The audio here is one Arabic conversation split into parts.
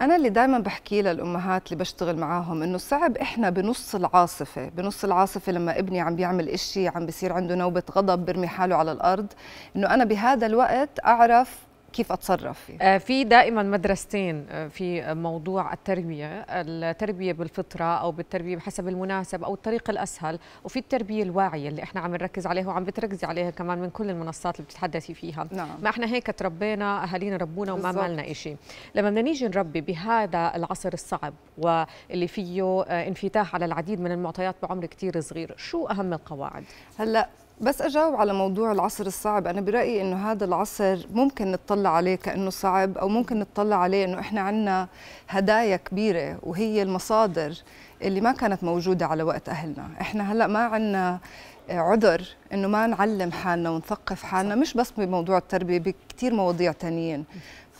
أنا اللي دائما بحكي للأمهات اللي بشتغل معاهم إنه صعب إحنا بنص العاصفة، بنص العاصفة لما ابني عم بيعمل إشي عم بيصير عنده نوبة غضب برمي حاله على الأرض، إنه أنا بهذا الوقت أعرف كيف اتصرف فيه آه، في دائما مدرستين آه، في موضوع التربيه التربيه بالفطره او بالتربيه بحسب المناسب او الطريق الاسهل وفي التربيه الواعيه اللي احنا عم نركز عليها وعم بتركزي عليها كمان من كل المنصات اللي بتتحدثي فيها نعم. ما احنا هيك تربينا اهالينا ربونا وما مالنا شيء لما بدنا نيجي نربي بهذا العصر الصعب واللي فيه آه، انفتاح على العديد من المعطيات بعمر كثير صغير شو اهم القواعد هلا بس اجاوب على موضوع العصر الصعب انا برايي انه هذا العصر ممكن نطلع عليه كانه صعب او ممكن نطلع عليه انه احنا عندنا هدايا كبيره وهي المصادر اللي ما كانت موجوده على وقت اهلنا احنا هلا ما عندنا عذر انه ما نعلم حالنا ونثقف حالنا مش بس بموضوع التربيه بكثير مواضيع ثانيين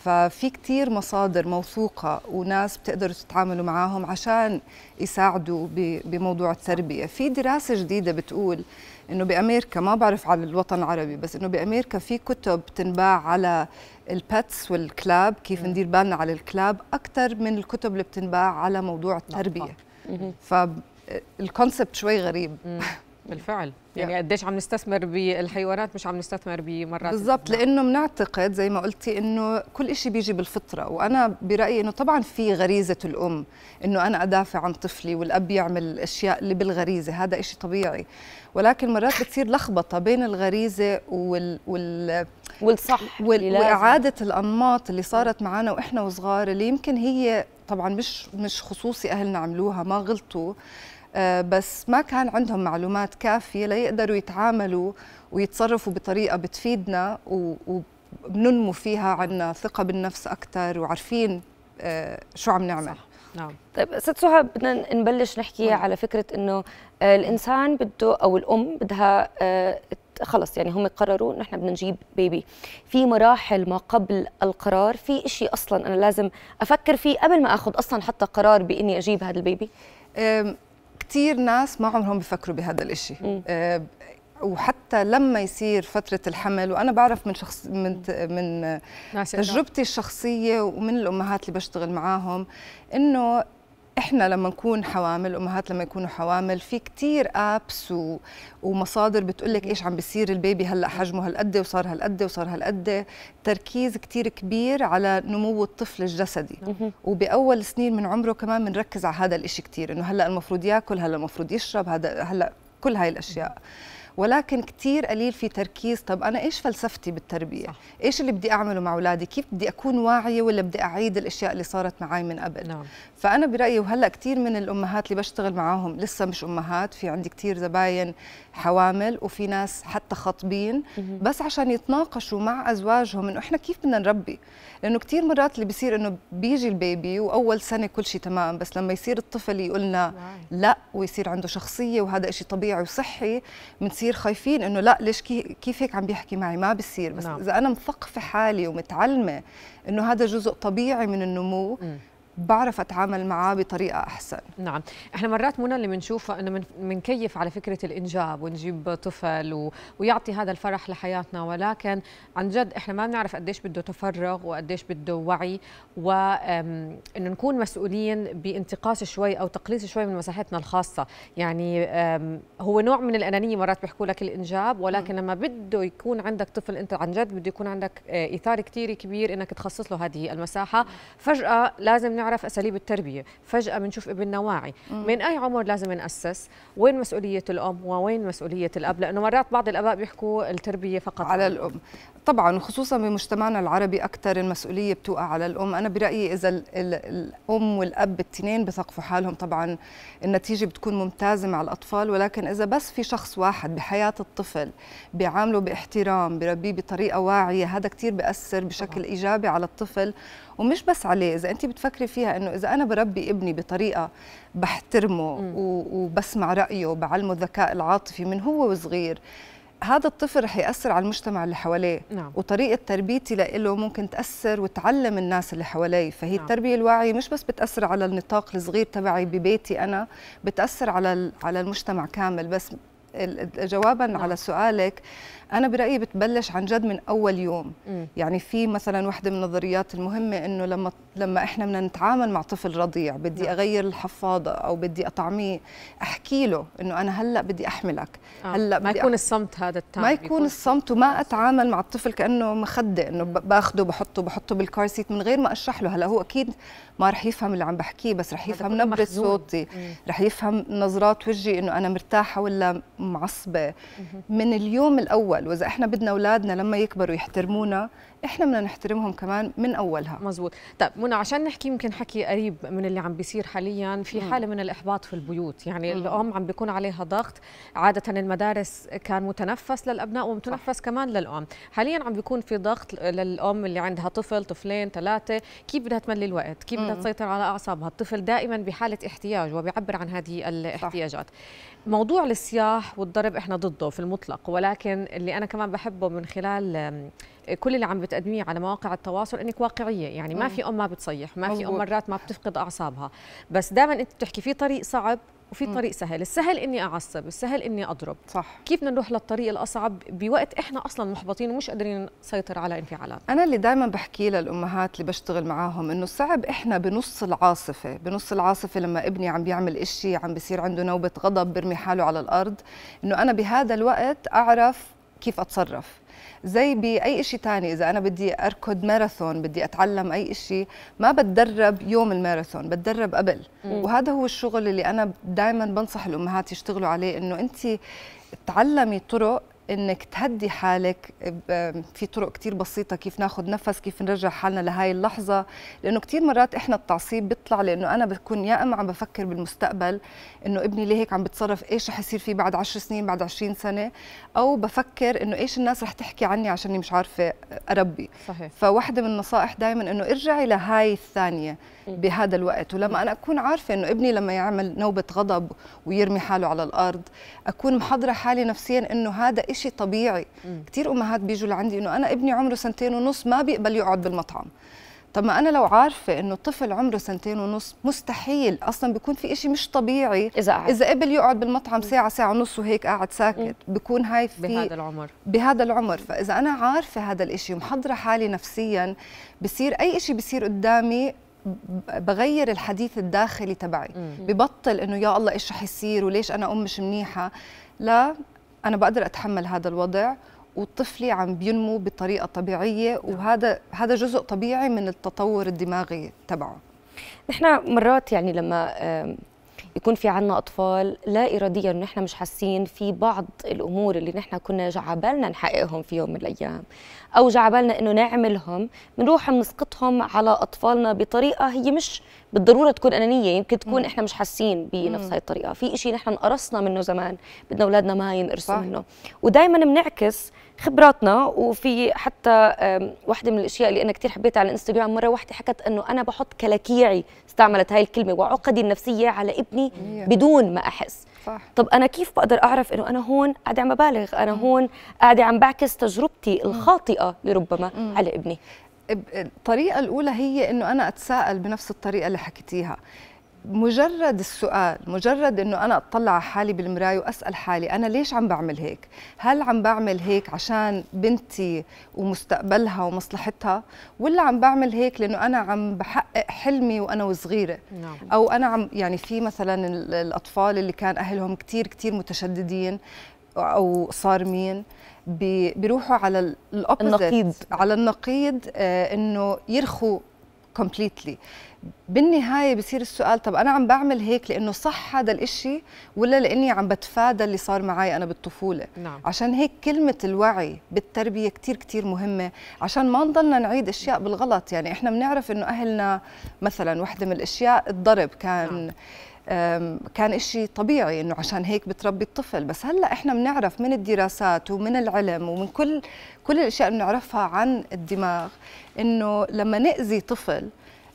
ففي كتير مصادر موثوقة وناس بتقدروا تتعاملوا معاهم عشان يساعدوا بموضوع التربية في دراسة جديدة بتقول انه بامريكا ما بعرف على الوطن العربي بس انه بامريكا في كتب تنباع على الباتس والكلاب كيف ندير بالنا على الكلاب اكثر من الكتب اللي بتنباع على موضوع التربيه فالكونسبت شوي غريب بالفعل يعني قديش عم نستثمر بالحيوانات مش عم نستثمر بمرات بالضبط لانه بنعتقد زي ما قلتي انه كل شيء بيجي بالفطره وانا برايي انه طبعا في غريزه الام انه انا ادافع عن طفلي والاب يعمل الاشياء اللي بالغريزه هذا شيء طبيعي ولكن مرات بتصير لخبطه بين الغريزه وال وال والصح وال... واعاده الانماط اللي صارت معنا واحنا وصغار اللي يمكن هي طبعا مش مش خصوصي اهلنا عملوها ما غلطوا آه، بس ما كان عندهم معلومات كافيه ليقدروا يتعاملوا ويتصرفوا بطريقه بتفيدنا وبننمو فيها عنا ثقه بالنفس اكثر وعارفين آه، شو عم نعمل صح. نعم طيب ست سهى بدنا نبلش نحكي نعم. على فكره انه آه، الانسان بده او الام بدها خلص يعني هم قرروا نحن بدنا نجيب بيبي في مراحل ما قبل القرار في شيء اصلا انا لازم افكر فيه قبل ما اخذ اصلا حتى قرار باني اجيب هذا البيبي كثير ناس ما عمرهم بفكروا بهذا الشيء آه، وحتى لما يصير فترة الحمل وأنا بعرف من شخص من من تجربتي الشخصية ومن الأمهات اللي بشتغل معاهم إنه احنا لما نكون حوامل الامهات لما يكونوا حوامل في كثير ابس و... ومصادر بتقول لك ايش عم بيصير البيبي هلا حجمه هالقد وصار هالقد وصار هالقد تركيز كثير كبير على نمو الطفل الجسدي وباول سنين من عمره كمان بنركز على هذا الشيء كثير انه هلا المفروض ياكل هلا المفروض يشرب هذا هلا كل هاي الاشياء ولكن كثير قليل في تركيز طب انا ايش فلسفتي بالتربيه صح. ايش اللي بدي اعمله مع اولادي كيف بدي اكون واعيه ولا بدي اعيد الاشياء اللي صارت معي من قبل نعم. فانا برايي وهلا كثير من الامهات اللي بشتغل معاهم لسه مش امهات في عندي كثير زباين حوامل وفي ناس حتى خاطبين بس عشان يتناقشوا مع ازواجهم انه احنا كيف بدنا نربي لانه كثير مرات اللي بيصير انه بيجي البيبي واول سنه كل شيء تمام بس لما يصير الطفل يقول لنا لا ويصير عنده شخصيه وهذا شيء طبيعي وصحي بنصير خايفين انه لا ليش كيف هيك عم بيحكي معي ما بيصير بس نعم. اذا انا مثقفه حالي ومتعلمه انه هذا جزء طبيعي من النمو م. بعرف اتعامل معاه بطريقه احسن نعم احنا مرات منى اللي بنشوفها انه بنكيف على فكره الانجاب ونجيب طفل و... ويعطي هذا الفرح لحياتنا ولكن عن جد احنا ما بنعرف قديش بده تفرغ وقديش بده وعي وانه نكون مسؤولين بانتقاص شوي او تقليص شوي من مساحتنا الخاصه يعني هو نوع من الانانيه مرات بيحكوا لك الانجاب ولكن م. لما بده يكون عندك طفل انت عن جد بده يكون عندك ايثار آه، كثير كبير انك تخصص له هذه المساحه فجاه لازم نعرف اساليب التربيه فجاه بنشوف ابننا واعي من اي عمر لازم ناسس وين مسؤوليه الام ووين مسؤوليه الاب لانه مرات بعض الاباء بيحكوا التربيه فقط على الام طبعا وخصوصا بمجتمعنا العربي اكثر المسؤوليه بتوقع على الام انا برايي اذا الام والاب الاثنين بثقفوا حالهم طبعا النتيجه بتكون ممتازه مع الاطفال ولكن اذا بس في شخص واحد بحياه الطفل بيعامله باحترام بربيه بطريقه واعيه هذا كثير بياثر بشكل طبعا. ايجابي على الطفل ومش بس عليه اذا انت بتفكري فيها انه اذا انا بربي ابني بطريقه بحترمه م. وبسمع رايه وبعلمه الذكاء العاطفي من هو وصغير هذا الطفل رح ياثر على المجتمع اللي حواليه نعم. وطريقه تربيتي له ممكن تاثر وتعلم الناس اللي حواليه فهي نعم. التربيه الواعيه مش بس بتاثر على النطاق الصغير تبعي ببيتي انا بتاثر على على المجتمع كامل بس جوابا نعم. على سؤالك انا برايي بتبلش عن جد من اول يوم م. يعني في مثلا وحده من النظريات المهمه انه لما لما احنا بدنا نتعامل مع طفل رضيع بدي نعم. اغير الحفاضه او بدي اطعميه احكي له انه انا هلا بدي احملك آه. هلا ما يكون أح... الصمت هذا التام ما يكون, يكون الصمت وما اتعامل مع الطفل كانه مخده انه باخده بحطه بحطه بالكار سيت من غير ما اشرح له هلا هو اكيد ما رح يفهم اللي عم بحكيه بس رح يفهم نبره صوتي رح يفهم نظرات وجهي انه انا مرتاحه ولا معصبه من اليوم الاول واذا احنا بدنا اولادنا لما يكبروا يحترمونا احنا بدنا نحترمهم كمان من اولها مزبوط طيب منى عشان نحكي يمكن حكي قريب من اللي عم بيصير حاليا في حاله من الاحباط في البيوت يعني الام عم بيكون عليها ضغط عاده المدارس كان متنفس للابناء ومتنفس صح. كمان للام حاليا عم بيكون في ضغط للام اللي عندها طفل طفلين ثلاثه كيف بدها تملي الوقت كيف بدها تسيطر على اعصابها الطفل دائما بحاله احتياج وبيعبر عن هذه الاحتياجات صح. موضوع الصياح والضرب احنا ضده في المطلق ولكن اللي انا كمان بحبه من خلال كل اللي عم بتقدميه على مواقع التواصل انك واقعيه يعني ما في ام ما بتصيح ما في ام مرات ما بتفقد اعصابها بس دائما انت بتحكي في طريق صعب وفي طريق سهل السهل اني اعصب السهل اني اضرب صح كيف بدنا نروح للطريق الاصعب بوقت احنا اصلا محبطين ومش قادرين نسيطر على انفعالاتنا انا اللي دائما بحكيه للامهات اللي بشتغل معاهم انه صعب احنا بنص العاصفه بنص العاصفه لما ابني عم بيعمل إشي عم بيصير عنده نوبه غضب برمي حاله على الارض انه انا بهذا الوقت اعرف كيف اتصرف زي باي شيء ثاني اذا انا بدي اركض ماراثون بدي اتعلم اي شيء ما بتدرب يوم الماراثون بتدرب قبل مم. وهذا هو الشغل اللي انا دائما بنصح الامهات يشتغلوا عليه انه انت تعلمي طرق انك تهدي حالك في طرق كثير بسيطه كيف ناخذ نفس كيف نرجع حالنا لهي اللحظه لانه كثير مرات احنا التعصيب بيطلع لانه انا بكون يا اما عم بفكر بالمستقبل انه ابني ليه هيك عم بتصرف ايش رح يصير فيه بعد 10 سنين بعد 20 سنه او بفكر انه ايش الناس رح تحكي عني عشان مش عارفه اربي صحيح فواحده من النصائح دائما انه ارجعي لهاي الثانيه بهذا الوقت ولما انا اكون عارفه انه ابني لما يعمل نوبه غضب ويرمي حاله على الارض اكون محضره حالي نفسيا انه هذا شيء طبيعي كثير امهات بيجوا لعندي انه انا ابني عمره سنتين ونص ما بيقبل يقعد بالمطعم طب ما انا لو عارفه انه الطفل عمره سنتين ونص مستحيل اصلا بيكون في إشي مش طبيعي اذا قعد. اذا قبل يقعد بالمطعم ساعه ساعه ونص وهيك قاعد ساكت بكون هاي في بهذا العمر بهذا العمر فاذا انا عارفه هذا الإشي ومحضره حالي نفسيا بصير اي إشي بصير قدامي بغير الحديث الداخلي تبعي ببطل انه يا الله ايش رح يصير وليش انا ام مش منيحه لا انا بقدر اتحمل هذا الوضع وطفلي عم بينمو بطريقه طبيعيه وهذا هذا جزء طبيعي من التطور الدماغي تبعه نحن مرات يعني لما يكون في عنا أطفال لا إراديا نحن مش حاسين في بعض الأمور اللي نحن كنا جعبالنا نحققهم في يوم من الأيام أو جعبالنا إنه نعملهم بنروح بنسقطهم على أطفالنا بطريقة هي مش بالضرورة تكون أنانية يمكن تكون إحنا مش حاسين بنفس هاي الطريقة في إشي نحن انقرصنا منه زمان بدنا أولادنا ما ينقرصوا منه ودائما بنعكس خبراتنا وفي حتى واحدة من الأشياء اللي أنا كثير حبيتها على الانستغرام مرة واحدة حكت أنه أنا بحط كلاكيعي استعملت هاي الكلمة وعقدي النفسية على ابني بدون ما أحس صح. طب أنا كيف بقدر أعرف أنه أنا هون قاعدة عم ببالغ أنا هون قاعدة عم بعكس تجربتي الخاطئة لربما على ابني الطريقة الأولى هي أنه أنا أتساءل بنفس الطريقة اللي حكيتيها مجرد السؤال مجرد انه انا اطلع على حالي بالمرايه واسال حالي انا ليش عم بعمل هيك هل عم بعمل هيك عشان بنتي ومستقبلها ومصلحتها ولا عم بعمل هيك لانه انا عم بحقق حلمي وانا وصغيره نعم. او انا عم يعني في مثلا الاطفال اللي كان اهلهم كثير كثير متشددين او صارمين بيروحوا على النقيض على النقيض آه انه يرخوا كومبليتلي بالنهايه بصير السؤال طب انا عم بعمل هيك لانه صح هذا الإشي ولا لاني عم بتفادى اللي صار معي انا بالطفوله نعم. عشان هيك كلمه الوعي بالتربيه كثير كثير مهمه عشان ما نضلنا نعيد اشياء بالغلط يعني احنا بنعرف انه اهلنا مثلا وحده من الاشياء الضرب كان نعم. كان إشي طبيعي إنه عشان هيك بتربي الطفل بس هلأ إحنا بنعرف من الدراسات ومن العلم ومن كل كل الأشياء اللي بنعرفها عن الدماغ إنه لما نأذي طفل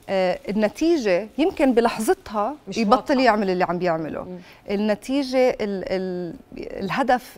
أه، النتيجة يمكن بلحظتها مش يبطل واضحة. يعمل اللي عم بيعمله م. النتيجة الـ الـ الهدف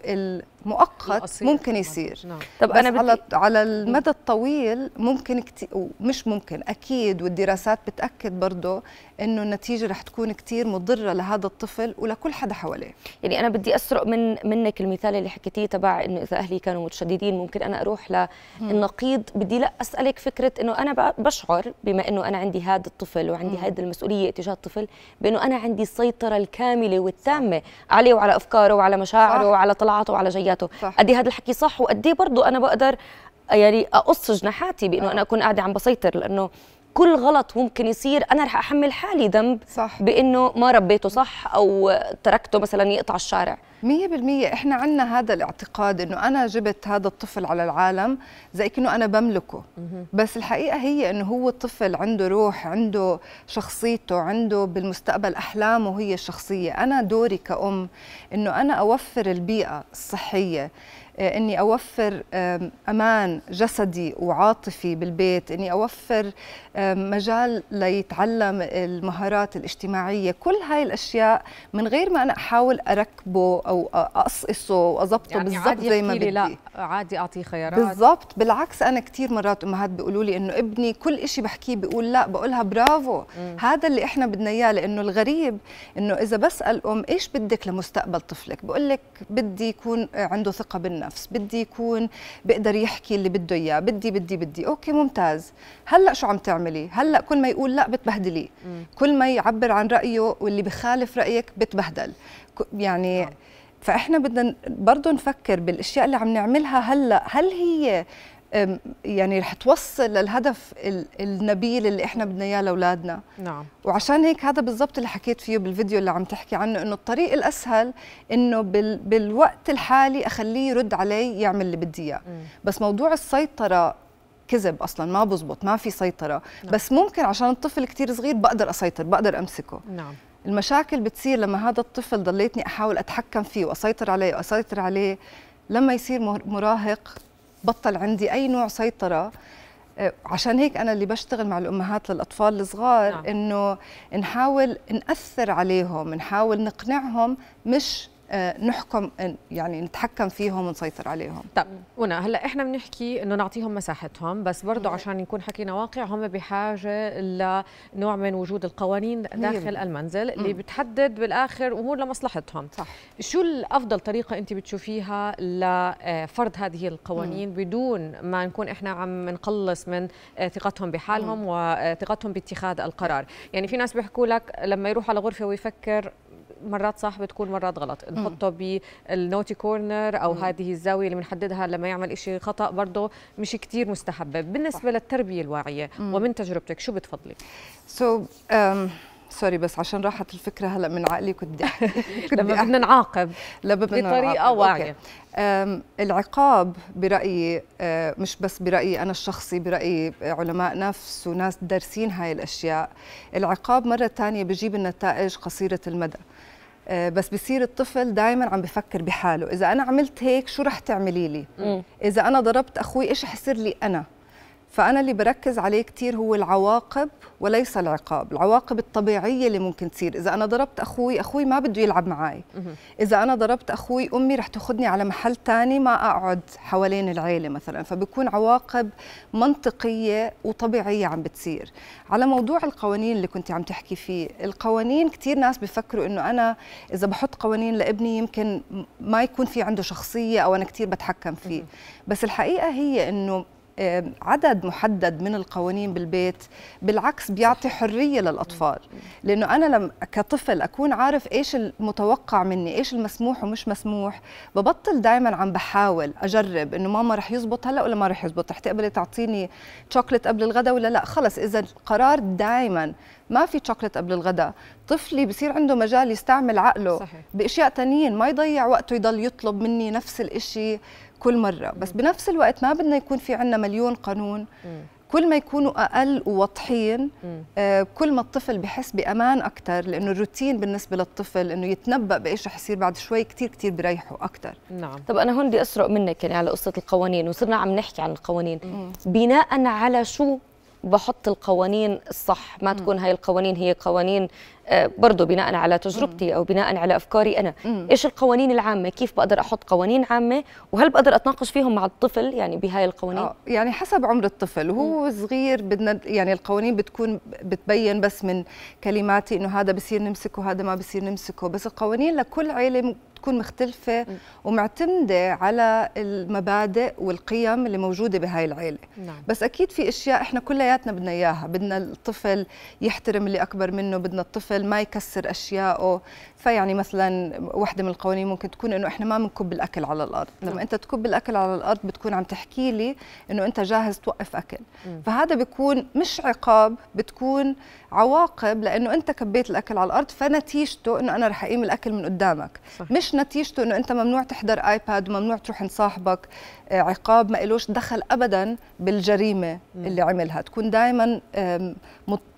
مؤقت ممكن يصير نعم. طب انا بدي... على على المدى الطويل ممكن كتير مش ممكن اكيد والدراسات بتاكد برضه انه النتيجه رح تكون كثير مضره لهذا الطفل ولكل حدا حواليه يعني انا بدي اسرق من منك المثال اللي حكيتيه تبع انه اذا اهلي كانوا متشددين ممكن انا اروح للنقيض بدي لا اسالك فكره انه انا بشعر بما انه انا عندي هذا الطفل وعندي هذه المسؤوليه تجاه الطفل بانه انا عندي السيطره الكامله والتامه عليه وعلى افكاره وعلى مشاعره صح. وعلى طلعاته وعلى جيده شخصياته قد إيه هذا الحكي صح وقد إيه برضه انا بقدر يعني اقص جناحاتي بانه آه. انا اكون قاعده عم بسيطر لانه كل غلط ممكن يصير انا رح احمل حالي ذنب صح بانه ما ربيته صح او تركته مثلا يقطع الشارع 100% إحنا عندنا هذا الاعتقاد إنه أنا جبت هذا الطفل على العالم زي كأنه أنا بملكه بس الحقيقة هي إنه هو طفل عنده روح عنده شخصيته عنده بالمستقبل أحلامه هي الشخصية أنا دوري كأم إنه أنا أوفر البيئة الصحية آه، اني اوفر امان جسدي وعاطفي بالبيت اني اوفر مجال ليتعلم المهارات الاجتماعيه كل هاي الاشياء من غير ما انا احاول اركبه او اقصقصه واظبطه يعني بالضبط زي ما بدي لا عادي اعطيه خيارات بالضبط بالعكس انا كثير مرات امهات بيقولوا لي انه ابني كل شيء بحكيه بيقول لا بقولها برافو م. هذا اللي احنا بدنا اياه لانه الغريب انه اذا بسال ام ايش بدك لمستقبل طفلك بقول لك بدي يكون عنده ثقه بالنفس النفس بدي يكون بقدر يحكي اللي بده اياه بدي بدي بدي اوكي ممتاز هلا شو عم تعملي هلا كل ما يقول لا بتبهدلي كل ما يعبر عن رايه واللي بخالف رايك بتبهدل يعني آه. فاحنا بدنا برضه نفكر بالاشياء اللي عم نعملها هلا هل هي يعني رح توصل للهدف النبيل اللي احنا بدنا اياه لاولادنا نعم وعشان هيك هذا بالضبط اللي حكيت فيه بالفيديو اللي عم تحكي عنه انه الطريق الاسهل انه بال بالوقت الحالي اخليه يرد علي يعمل اللي بدي اياه بس موضوع السيطره كذب اصلا ما بزبط ما في سيطره نعم. بس ممكن عشان الطفل كثير صغير بقدر اسيطر بقدر امسكه نعم المشاكل بتصير لما هذا الطفل ضليتني احاول اتحكم فيه واسيطر عليه واسيطر عليه لما يصير مراهق بطل عندي اي نوع سيطره آه، عشان هيك انا اللي بشتغل مع الامهات للاطفال الصغار نعم. انه نحاول ناثر عليهم نحاول نقنعهم مش آه، نحكم يعني نتحكم فيهم ونسيطر عليهم طب منى هلا احنا بنحكي انه نعطيهم مساحتهم بس برضه عشان يكون حكينا واقع هم بحاجه لنوع من وجود القوانين داخل المنزل اللي بتحدد بالاخر امور لمصلحتهم صح. شو الافضل طريقه انت بتشوفيها لفرض آه، هذه القوانين بدون ما نكون احنا عم نقلص من آه، ثقتهم بحالهم وثقتهم باتخاذ القرار يعني في ناس بيحكوا لك لما يروح على غرفه ويفكر مرات صح بتكون مرات غلط نحطه بالنوتي كورنر او مم. هذه الزاويه اللي بنحددها لما يعمل شيء خطا برضه مش كثير مستحبه بالنسبه صح. للتربيه الواعيه مم. ومن تجربتك شو بتفضلي سو so, um... سوري بس عشان راحت الفكره هلا من عقلي كنت بدي كنت لما بدنا نعاقب بطريقه واعيه um, العقاب برايي uh, مش بس برايي انا الشخصي برايي علماء نفس وناس دارسين هاي الاشياء العقاب مره ثانيه بجيب النتائج قصيره المدى آه، بس بصير الطفل دائما عم بفكر بحاله اذا انا عملت هيك شو رح تعملي لي اذا انا ضربت اخوي ايش حصير لي انا فأنا اللي بركز عليه كثير هو العواقب وليس العقاب العواقب الطبيعية اللي ممكن تصير إذا أنا ضربت أخوي أخوي ما بده يلعب معي إذا أنا ضربت أخوي أمي رح تاخذني على محل تاني ما أقعد حوالين العيلة مثلا فبكون عواقب منطقية وطبيعية عم بتصير على موضوع القوانين اللي كنت عم تحكي فيه القوانين كثير ناس بفكروا إنه أنا إذا بحط قوانين لابني يمكن ما يكون في عنده شخصية أو أنا كثير بتحكم فيه بس الحقيقة هي إنه عدد محدد من القوانين بالبيت بالعكس بيعطي حريه للاطفال لانه انا لم كطفل اكون عارف ايش المتوقع مني ايش المسموح ومش مسموح ببطل دائما عم بحاول اجرب انه ماما رح يزبط هلا ولا ما رح يزبط رح تقبلي تعطيني شوكليت قبل الغداء ولا لا خلص اذا القرار دائما ما في شوكليت قبل الغداء طفلي بصير عنده مجال يستعمل عقله صحيح. باشياء تانيين ما يضيع وقته يضل يطلب مني نفس الإشي كل مره بس بنفس الوقت ما بدنا يكون في عندنا مليون قانون كل ما يكونوا اقل وواضحين آه كل ما الطفل بحس بامان اكثر لانه الروتين بالنسبه للطفل انه يتنبا بايش رح يصير بعد شوي كثير كثير بيريحه اكثر نعم طب انا هون بدي اسرق منك يعني على قصه القوانين وصرنا عم نحكي عن القوانين مم. بناء على شو بحط القوانين الصح ما تكون هاي القوانين هي قوانين برضه بناء على تجربتي او بناء على افكاري انا ايش القوانين العامه كيف بقدر احط قوانين عامه وهل بقدر اتناقش فيهم مع الطفل يعني بهاي القوانين آه يعني حسب عمر الطفل وهو صغير بدنا يعني القوانين بتكون بتبين بس من كلماتي انه هذا بصير نمسكه هذا ما بصير نمسكه بس القوانين لكل عيله تكون مختلفة ومعتمدة على المبادئ والقيم اللي موجودة بهاي العيلة نعم. بس أكيد في أشياء إحنا كلياتنا بدنا إياها بدنا الطفل يحترم اللي أكبر منه بدنا الطفل يفضل ما يكسر اشيائه فيعني مثلا واحدة من القوانين ممكن تكون انه احنا ما بنكب الاكل على الارض نعم. لما انت تكب الاكل على الارض بتكون عم تحكي لي انه انت جاهز توقف اكل فهذا بيكون مش عقاب بتكون عواقب لانه انت كبيت الاكل على الارض فنتيجته انه انا رح اقيم الاكل من قدامك صح. مش نتيجته انه انت ممنوع تحضر ايباد وممنوع تروح عند صاحبك آه، عقاب ما إلوش دخل ابدا بالجريمه م. اللي عملها تكون دائما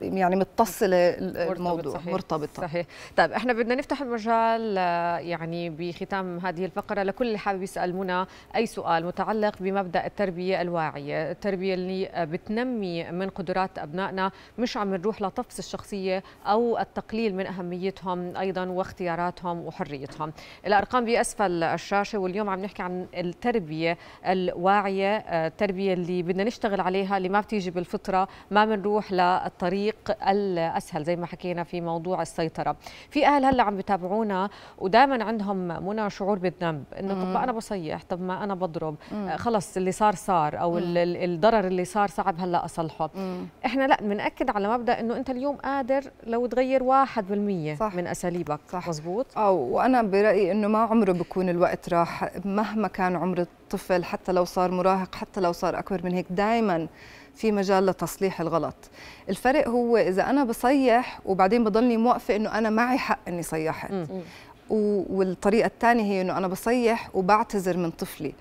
يعني متصله الموضوع مرتبطه صحيح طيب احنا بدنا نفتح المجال آه، يعني بختام هذه الفقرة لكل اللي حابب يسأل منى أي سؤال متعلق بمبدأ التربية الواعية التربية اللي بتنمي من قدرات أبنائنا مش عم نروح لطفس الشخصية أو التقليل من أهميتهم أيضا واختياراتهم وحريتهم الأرقام بأسفل الشاشة واليوم عم نحكي عن التربية الواعية آه، التربية اللي بدنا نشتغل عليها اللي ما بتيجي بالفطرة ما بنروح للطريق الأسهل زي ما حكينا في موضوع السيطرة في أهل هلا عم بتابعونا ودائما عندهم منى شعور بالذنب انه طب ما انا بصيح طب ما انا بضرب آه، خلص اللي صار صار او الضرر اللي صار صعب هلا اصلحه مم. احنا لا بناكد على مبدا انه انت اليوم قادر لو تغير 1% صح. من اساليبك صح مزبوط اه وانا برايي انه ما عمره بكون الوقت راح مهما كان عمر الطفل حتى لو صار مراهق حتى لو صار اكبر من هيك دائما في مجال لتصليح الغلط الفرق هو إذا أنا بصيح وبعدين بضلني موقفة أنه أنا معي حق أني صيحت والطريقة الثانية هي أنه أنا بصيح وبعتذر من طفلي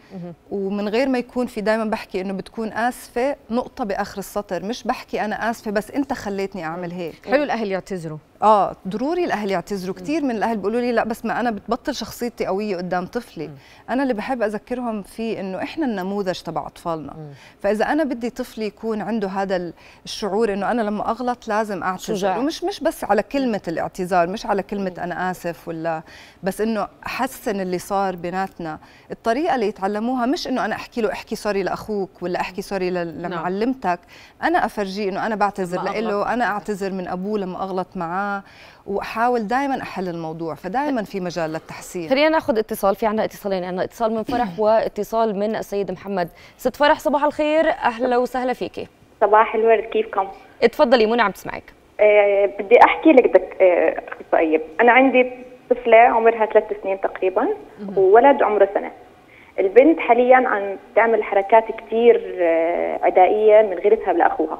ومن غير ما يكون في دائما بحكي أنه بتكون آسفة نقطة بآخر السطر مش بحكي أنا آسفة بس أنت خليتني أعمل هيك حلو الأهل يعتذروا اه ضروري الاهل يعتذروا كثير من الاهل بيقولوا لي لا بس ما انا بتبطل شخصيتي قويه قدام طفلي م. انا اللي بحب اذكرهم فيه انه احنا النموذج تبع اطفالنا م. فاذا انا بدي طفلي يكون عنده هذا الشعور انه انا لما اغلط لازم اعتذر شجاع. ومش مش بس على كلمه الاعتذار مش على كلمه م. انا اسف ولا بس انه حسن اللي صار بيناتنا الطريقه اللي يتعلموها مش انه انا احكي له احكي سوري لاخوك ولا احكي سوري لمعلمتك نعم. انا افرجيه انه انا بعتذر له انا اعتذر من ابوه لما اغلط معاه واحاول دائما احل الموضوع فدائما في مجال للتحسين خلينا ناخذ اتصال في عندنا اتصالين عندنا اتصال من فرح واتصال من السيد محمد ست فرح صباح الخير اهلا وسهلا فيك صباح الورد كيفكم اتفضلي منى عم تسمعك أه بدي احكي لك دك اخصائيه طيب، انا عندي طفله عمرها ثلاث سنين تقريبا وولد عمره سنه البنت حاليا عم تعمل حركات كثير عدائيه آه، من غيرتها لاخوها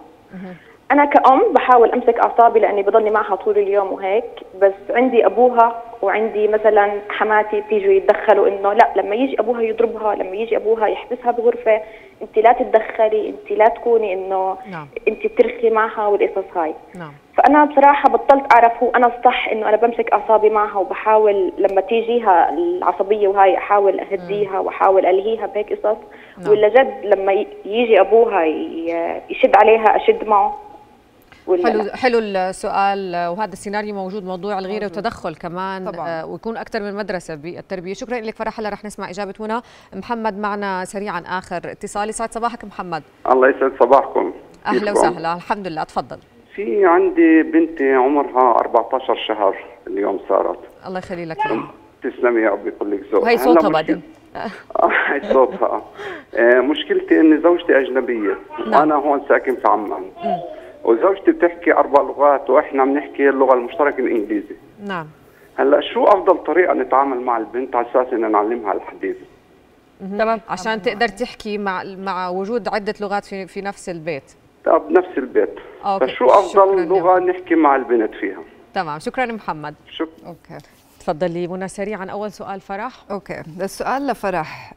انا كأم بحاول امسك اعصابي لاني بضلني معها طول اليوم وهيك بس عندي ابوها وعندي مثلا حماتي بيجوا يتدخلوا انه لا لما يجي ابوها يضربها لما يجي ابوها يحبسها بغرفه انت لا تتدخلي انت لا تكوني انه نعم. انت بترخي معها والقصص هاي نعم. فانا بصراحه بطلت اعرف هو انا الصح انه انا بمسك اعصابي معها وبحاول لما تيجيها العصبيه وهاي احاول اهديها واحاول الهيها بهيك قصص نعم. ولا جد لما يجي ابوها يشد عليها اشد معه حلو حلو السؤال وهذا السيناريو موجود موضوع الغيره موجود. وتدخل كمان طبعا. آه، ويكون اكثر من مدرسه بالتربيه شكرا لك فرح هلا رح نسمع اجابه هنا محمد معنا سريعا اخر اتصال يسعد صباحك محمد الله يسعد صباحكم اهلا وسهلا الحمد لله تفضل في عندي بنتي عمرها 14 شهر اليوم صارت الله يخلي لك تسلمي يا يقول لك ذوق وهي صوتها بعدين آه، هاي صوتها آه، مشكلتي اني زوجتي اجنبيه وانا نعم. هون ساكن في عمان وزوجتي بتحكي اربع لغات واحنا بنحكي اللغه المشتركه الانجليزي نعم هلا شو افضل طريقه نتعامل مع البنت على اساس ان نعلمها الحديث تمام عشان تقدر تحكي مع مع وجود عده لغات في في نفس البيت بنفس البيت آه، أوكي. فشو افضل لغه يوم. نحكي مع البنت فيها تمام شكرا محمد شكرا اوكي تفضلي منى سريعا اول سؤال فرح اوكي السؤال لفرح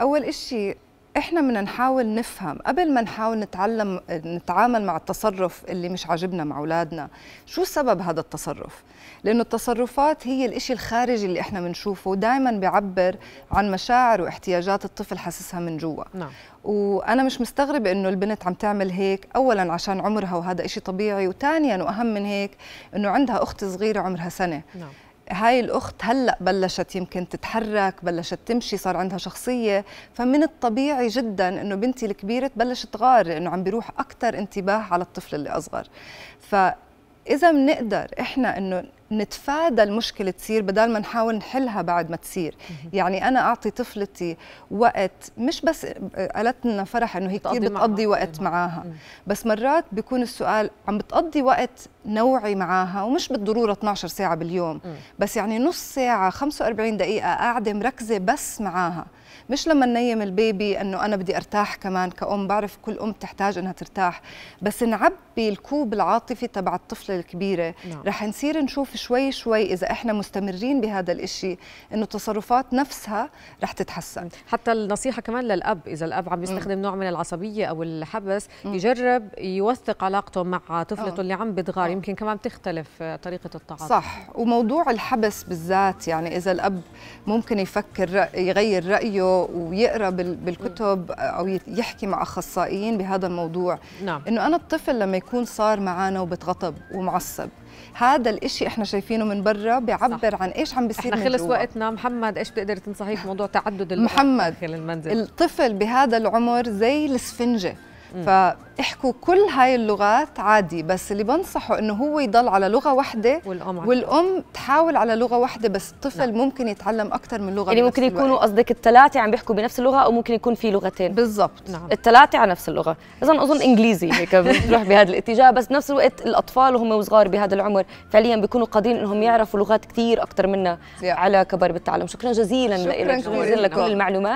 اول شيء احنا بدنا نحاول نفهم قبل ما نحاول نتعلم نتعامل مع التصرف اللي مش عاجبنا مع اولادنا شو سبب هذا التصرف لانه التصرفات هي الإشي الخارجي اللي احنا بنشوفه دائما بيعبر عن مشاعر واحتياجات الطفل حاسسها من جوا نعم. وانا مش مستغربه انه البنت عم تعمل هيك اولا عشان عمرها وهذا إشي طبيعي وثانيا واهم من هيك انه عندها اخت صغيره عمرها سنه نعم. هاي الأخت هلأ بلشت يمكن تتحرك بلشت تمشي صار عندها شخصية فمن الطبيعي جدا أنه بنتي الكبيرة تبلش تغار أنه عم بيروح أكثر انتباه على الطفل اللي أصغر ف إذا بنقدر إحنا إنه نتفادى المشكلة تصير بدل ما نحاول نحلها بعد ما تصير يعني أنا أعطي طفلتي وقت مش بس قالت لنا فرح إنه هي كثير بتقضي معها. وقت أيوة. معها بس مرات بيكون السؤال عم بتقضي وقت نوعي معاها ومش بالضروره 12 ساعه باليوم م. بس يعني نص ساعه 45 دقيقه قاعده مركزه بس معاها مش لما ننيم البيبي انه انا بدي ارتاح كمان كأم بعرف كل ام بتحتاج انها ترتاح بس نعبي الكوب العاطفي تبع الطفله الكبيره نعم. رح نصير نشوف شوي شوي اذا احنا مستمرين بهذا الإشي انه التصرفات نفسها رح تتحسن حتى النصيحه كمان للاب اذا الاب عم يستخدم م. نوع من العصبيه او الحبس م. يجرب يوثق علاقته مع طفلته أوه. اللي عم بتغار آه، يمكن كمان بتختلف آه، طريقه التعاطي صح وموضوع الحبس بالذات يعني اذا الاب ممكن يفكر يغير رايه ويقرا بالكتب او يحكي مع اخصائيين بهذا الموضوع نعم. انه انا الطفل لما يكون صار معنا وبتغضب ومعصب هذا الإشي احنا شايفينه من برا بيعبر صح. عن ايش عم بيصير احنا خلص وقتنا محمد ايش بتقدر تنصحيه في موضوع تعدد محمد داخل المنزل الطفل بهذا العمر زي الاسفنجه فاحكوا كل هاي اللغات عادي بس اللي بنصحه انه هو يضل على لغه واحده والام والام تحاول على لغه واحده بس الطفل نعم. ممكن يتعلم اكثر من لغه يعني ممكن يكونوا قصدك الثلاثه عم بيحكوا بنفس اللغه او ممكن يكون في لغتين بالضبط نعم. نعم. الثلاثه على نفس اللغه اذا اظن انجليزي هيك بنروح نعم. بهذا الاتجاه بس بنفس الوقت الاطفال وهم صغار بهذا العمر فعليا بيكونوا قادرين انهم يعرفوا لغات كثير اكثر منا على كبر بالتعلم شكرا جزيلا لك شكرا, جزيلا لكل نعم. المعلومات